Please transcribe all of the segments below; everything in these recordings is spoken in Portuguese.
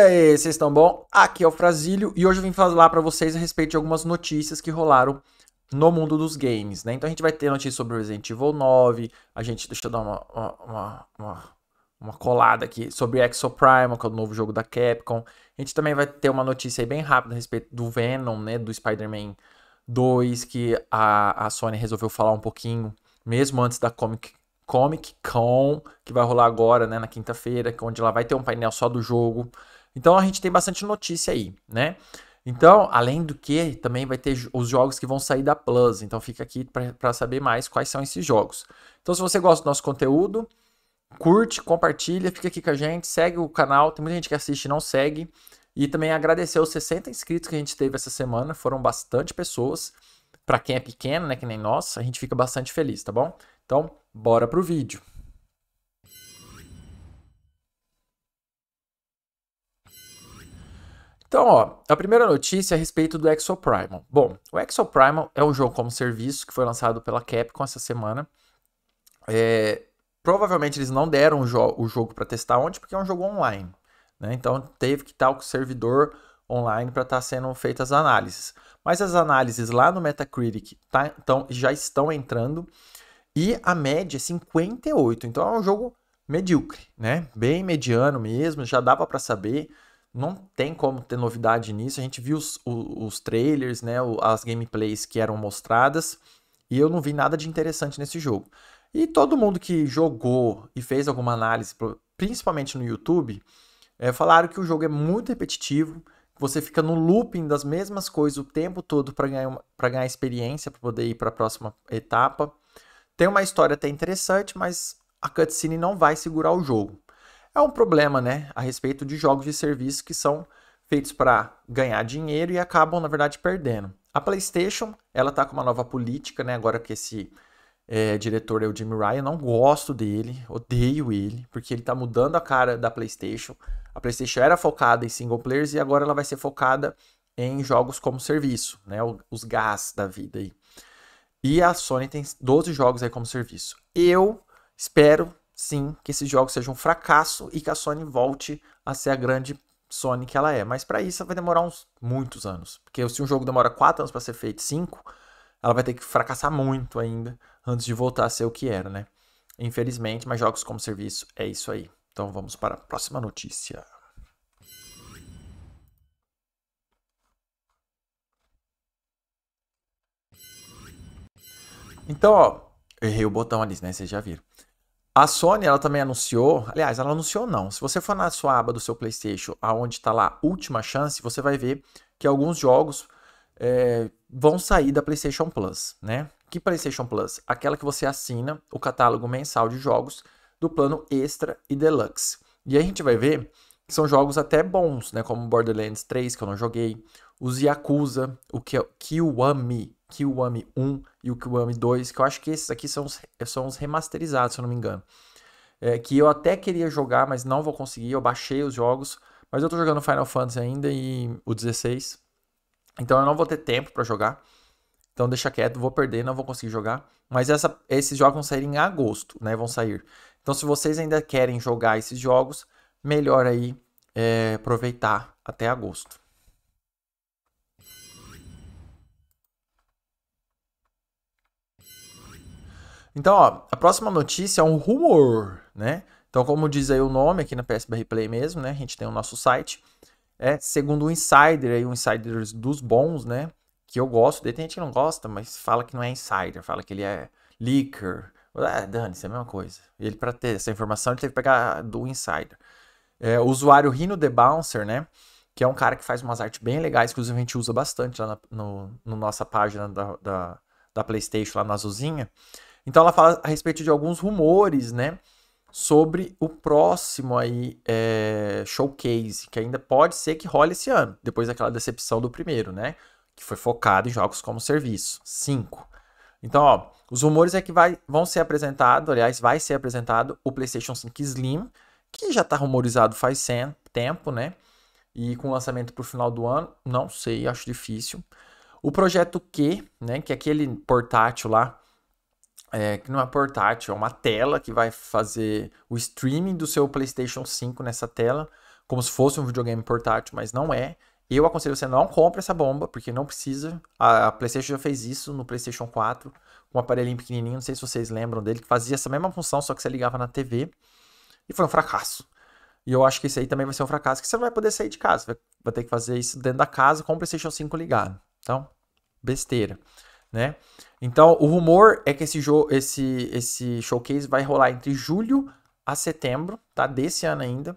aí, vocês estão bom? Aqui é o Frasílio e hoje eu vim falar para vocês a respeito de algumas notícias que rolaram no mundo dos games, né? Então a gente vai ter notícias sobre Resident Evil 9, a gente, deixa eu dar uma, uma, uma, uma colada aqui, sobre Exo Prime, que é o novo jogo da Capcom. A gente também vai ter uma notícia aí bem rápida a respeito do Venom, né, do Spider-Man 2, que a, a Sony resolveu falar um pouquinho, mesmo antes da Comic Comic Con, que vai rolar agora, né, na quinta-feira, onde ela vai ter um painel só do jogo. Então a gente tem bastante notícia aí, né? Então, além do que, também vai ter os jogos que vão sair da Plus. Então, fica aqui para saber mais quais são esses jogos. Então, se você gosta do nosso conteúdo, curte, compartilha, fica aqui com a gente, segue o canal. Tem muita gente que assiste e não segue. E também agradecer os 60 inscritos que a gente teve essa semana. Foram bastante pessoas. Para quem é pequeno, né, que nem nós, a gente fica bastante feliz, tá bom? Então, bora pro vídeo. Então, ó, a primeira notícia é a respeito do Exoprimal. Bom, o Exoprimal é um jogo como serviço que foi lançado pela Capcom essa semana. É, provavelmente eles não deram o, jo o jogo para testar onde, porque é um jogo online. Né? Então teve que estar com o servidor online para estar tá sendo feitas as análises. Mas as análises lá no Metacritic tá, então, já estão entrando e a média é 58. Então é um jogo medíocre, né? Bem mediano mesmo, já dava para saber não tem como ter novidade nisso. A gente viu os, os trailers, né, as gameplays que eram mostradas, e eu não vi nada de interessante nesse jogo. E todo mundo que jogou e fez alguma análise, principalmente no YouTube, é, falaram que o jogo é muito repetitivo, você fica no looping das mesmas coisas o tempo todo para ganhar, ganhar experiência, para poder ir para a próxima etapa. Tem uma história até interessante, mas a cutscene não vai segurar o jogo. É um problema né, a respeito de jogos de serviço que são feitos para ganhar dinheiro e acabam, na verdade, perdendo. A PlayStation ela está com uma nova política, né, agora que esse é, diretor é o Jim Ryan, não gosto dele, odeio ele, porque ele está mudando a cara da PlayStation. A PlayStation era focada em single players e agora ela vai ser focada em jogos como serviço, né? Os gás da vida aí. E a Sony tem 12 jogos aí como serviço. Eu espero sim que esses jogos sejam um fracasso e que a Sony volte a ser a grande Sony que ela é. Mas para isso vai demorar uns muitos anos. Porque se um jogo demora 4 anos para ser feito, 5, ela vai ter que fracassar muito ainda antes de voltar a ser o que era, né? Infelizmente, mas jogos como serviço é isso aí. Então vamos para a próxima notícia. Então, ó, errei o botão ali, né? Vocês já viram. A Sony, ela também anunciou, aliás, ela anunciou não. Se você for na sua aba do seu PlayStation, aonde está lá Última Chance, você vai ver que alguns jogos é, vão sair da PlayStation Plus, né? Que PlayStation Plus? Aquela que você assina o catálogo mensal de jogos do plano Extra e Deluxe. E aí a gente vai ver que são jogos até bons, né? Como Borderlands 3, que eu não joguei, os Yakuza, o Kiwami, Kiwami 1 e o Kiwami 2, que eu acho que esses aqui são os, são os remasterizados, se eu não me engano. É, que eu até queria jogar, mas não vou conseguir, eu baixei os jogos, mas eu tô jogando Final Fantasy ainda e o 16. Então eu não vou ter tempo para jogar. Então deixa quieto, vou perder, não vou conseguir jogar. Mas essa, esses jogos vão sair em agosto, né? Vão sair. Então se vocês ainda querem jogar esses jogos, melhor aí é, aproveitar até agosto. Então, ó, a próxima notícia é um rumor, né? Então, como diz aí o nome aqui na PSBR Play mesmo, né? A gente tem o nosso site. É, segundo o insider, aí, um insider dos bons, né? Que eu gosto, tem gente que não gosta, mas fala que não é insider, fala que ele é leaker. É, Dani, isso é a mesma coisa. Ele, para ter essa informação, ele teve que pegar do insider. É, o usuário Rino The Bouncer, né? Que é um cara que faz umas artes bem legais, inclusive a gente usa bastante lá na no, no nossa página da, da, da PlayStation, lá na Azulzinha. Então ela fala a respeito de alguns rumores, né? Sobre o próximo aí é, showcase, que ainda pode ser que role esse ano, depois daquela decepção do primeiro, né? Que foi focado em jogos como serviço. 5. Então, ó, os rumores é que vai, vão ser apresentado, aliás, vai ser apresentado o PlayStation 5 Slim, que já está rumorizado faz tempo, né? E com lançamento para o final do ano, não sei, acho difícil. O projeto Q, né, que é aquele portátil lá é, que não é portátil, é uma tela que vai fazer o streaming do seu PlayStation 5 nessa tela, como se fosse um videogame portátil, mas não é. Eu aconselho você não compre essa bomba, porque não precisa. A PlayStation já fez isso no PlayStation 4, com um aparelhinho pequenininho, não sei se vocês lembram dele, que fazia essa mesma função, só que você ligava na TV. E foi um fracasso. E eu acho que isso aí também vai ser um fracasso, que você não vai poder sair de casa. Vai, vai ter que fazer isso dentro da casa com o PlayStation 5 ligado. Então, besteira, né? Então, o rumor é que esse, esse, esse showcase vai rolar entre julho a setembro, tá? Desse ano ainda.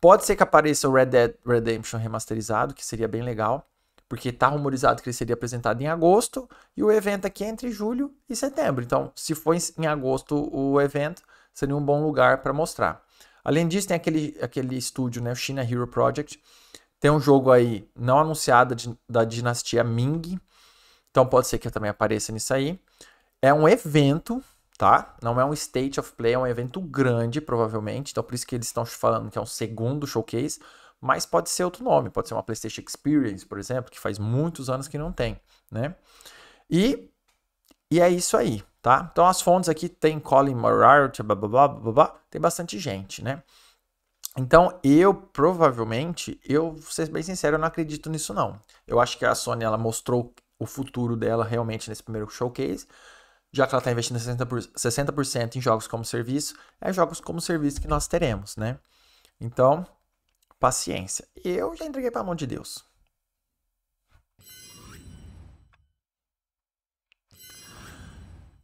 Pode ser que apareça o Red Dead Redemption remasterizado, que seria bem legal, porque tá rumorizado que ele seria apresentado em agosto e o evento aqui é entre julho e setembro. Então, se for em agosto o evento, seria um bom lugar para mostrar. Além disso, tem aquele, aquele estúdio, né, o China Hero Project. Tem um jogo aí não anunciado de, da dinastia Ming, então pode ser que também apareça nisso aí. É um evento, tá? Não é um state of play, é um evento grande, provavelmente. Então por isso que eles estão falando que é um segundo showcase. Mas pode ser outro nome, pode ser uma PlayStation Experience, por exemplo, que faz muitos anos que não tem, né? E, e é isso aí, tá? Então as fontes aqui tem Colin Moriarty, blá, blá, blá, blá, blá, tem bastante gente, né? Então, eu provavelmente, eu vou ser bem sincero, eu não acredito nisso não. Eu acho que a Sony ela mostrou o futuro dela realmente nesse primeiro showcase, já que ela está investindo 60%, 60 em jogos como serviço, é jogos como serviço que nós teremos, né? Então, paciência. Eu já entreguei para a mão de Deus.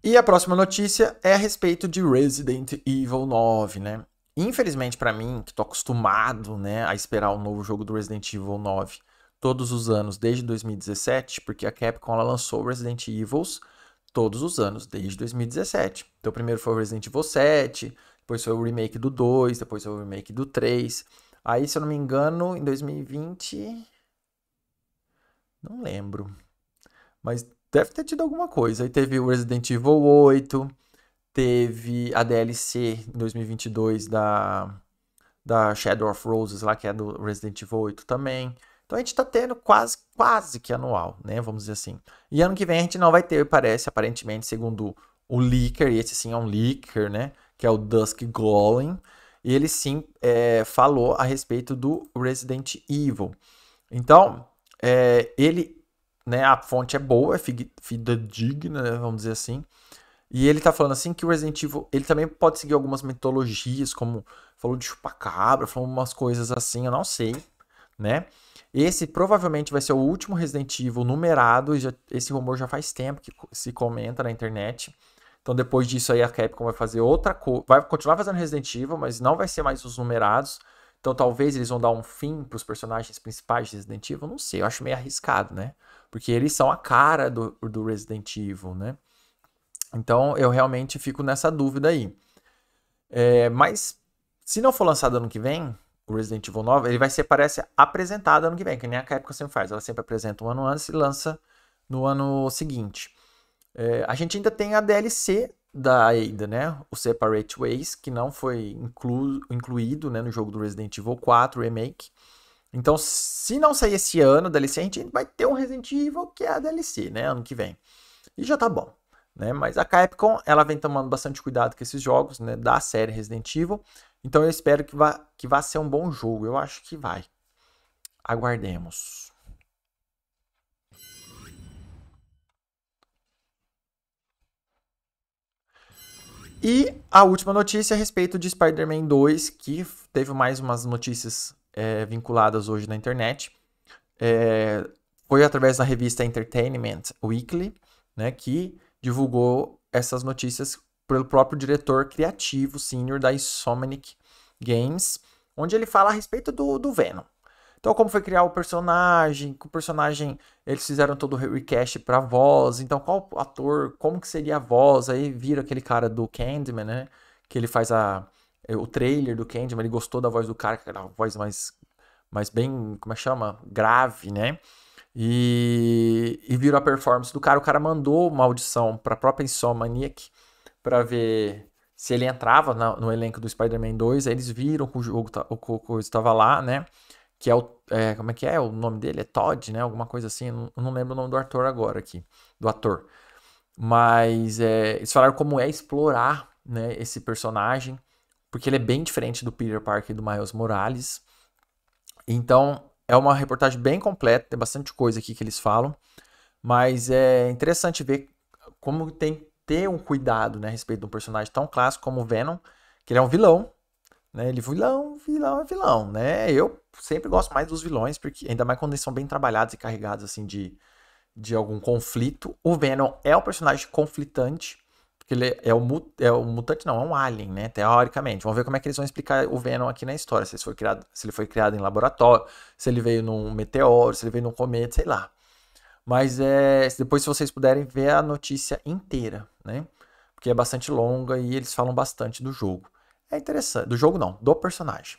E a próxima notícia é a respeito de Resident Evil 9, né? Infelizmente para mim, que tô acostumado, né, a esperar o um novo jogo do Resident Evil 9, todos os anos desde 2017, porque a Capcom ela lançou Resident Evils todos os anos desde 2017. Então, primeiro foi o Resident Evil 7, depois foi o remake do 2, depois foi o remake do 3. Aí, se eu não me engano, em 2020. Não lembro. Mas deve ter tido alguma coisa. Aí teve o Resident Evil 8, teve a DLC em 2022 da, da Shadow of Roses, lá que é do Resident Evil 8 também. Então a gente está tendo quase, quase que anual, né? Vamos dizer assim. E ano que vem a gente não vai ter, parece, aparentemente, segundo o leaker, e esse sim é um leaker, né? Que é o Dusk Golem. E ele sim é, falou a respeito do Resident Evil. Então, é, ele, né? A fonte é boa, é fidedigna, né, vamos dizer assim. E ele tá falando assim que o Resident Evil, ele também pode seguir algumas mitologias, como falou de chupacabra, falou umas coisas assim, eu não sei, né? Esse provavelmente vai ser o último Resident Evil numerado. Já, esse rumor já faz tempo que se comenta na internet. Então depois disso aí a Capcom vai fazer outra coisa. Vai continuar fazendo Resident Evil, mas não vai ser mais os numerados. Então talvez eles vão dar um fim para os personagens principais de Resident Evil. Não sei, eu acho meio arriscado, né? Porque eles são a cara do, do Resident Evil, né? Então eu realmente fico nessa dúvida aí. É, mas se não for lançado ano que vem, o Resident Evil 9, ele vai ser, parece, apresentado ano que vem, que nem a Capcom sempre faz. Ela sempre apresenta um ano antes e lança no ano seguinte. É, a gente ainda tem a DLC da Ada, né? O Separate Ways, que não foi inclu incluído né, no jogo do Resident Evil 4 Remake. Então, se não sair esse ano a DLC, a gente vai ter um Resident Evil que é a DLC, né? Ano que vem. E já tá bom. Né? Mas a Capcom ela vem tomando bastante cuidado com esses jogos né? da série Resident Evil. Então eu espero que vá, que vá ser um bom jogo. Eu acho que vai. Aguardemos. E a última notícia é a respeito de Spider-Man 2, que teve mais umas notícias é, vinculadas hoje na internet. É, foi através da revista Entertainment Weekly, né, que divulgou essas notícias pelo próprio diretor criativo sênior da Insomniac Games, onde ele fala a respeito do, do Venom. Então, como foi criar o personagem, Com o personagem, eles fizeram todo o recast pra voz, então qual ator, como que seria a voz, aí vira aquele cara do Candyman, né, que ele faz a, é, o trailer do Candyman, ele gostou da voz do cara, a voz mais, mais bem, como é que chama, grave, né, e, e viram a performance do cara. O cara mandou uma audição para a própria Insomniac para ver se ele entrava na, no elenco do Spider-Man 2. Aí eles viram que o jogo o, o, estava lá, né? Que é o. É, como é que é? O nome dele é Todd, né? Alguma coisa assim. Não, não lembro o nome do ator agora aqui. Do ator. Mas é, eles falaram como é explorar né, esse personagem. Porque ele é bem diferente do Peter Parker e do Miles Morales. Então, é uma reportagem bem completa, tem bastante coisa aqui que eles falam, mas é interessante ver como tem que ter um cuidado né, a respeito de um personagem tão clássico como o Venom, que ele é um vilão, né? Ele vilão, vilão, é vilão, né? Eu sempre gosto mais dos vilões, porque ainda mais quando eles são bem trabalhados e carregados assim de, de algum conflito. O Venom é um personagem conflitante, porque ele é, é o é mutante, não, é um alien, né? Teoricamente. Vamos ver como é que eles vão explicar o Venom aqui na história. Se ele foi criado, se ele foi criado em laboratório, se ele veio num meteoro, se ele veio num cometa, sei lá. Mas é, depois, se vocês puderem ver a notícia inteira, né? Porque é bastante longa e eles falam bastante do jogo. É interessante. Do jogo, não, do personagem.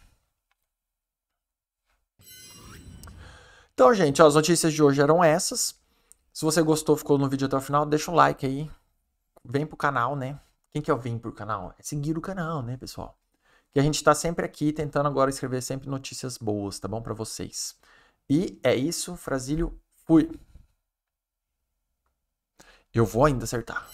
Então, gente, ó, as notícias de hoje eram essas. Se você gostou, ficou no vídeo até o final, deixa um like aí, vem pro canal, né? Quem que é o pro canal? É seguir o canal, né, pessoal? Que a gente tá sempre aqui tentando agora escrever sempre notícias boas, tá bom para vocês. E é isso, Frasílio, fui. Eu vou ainda acertar.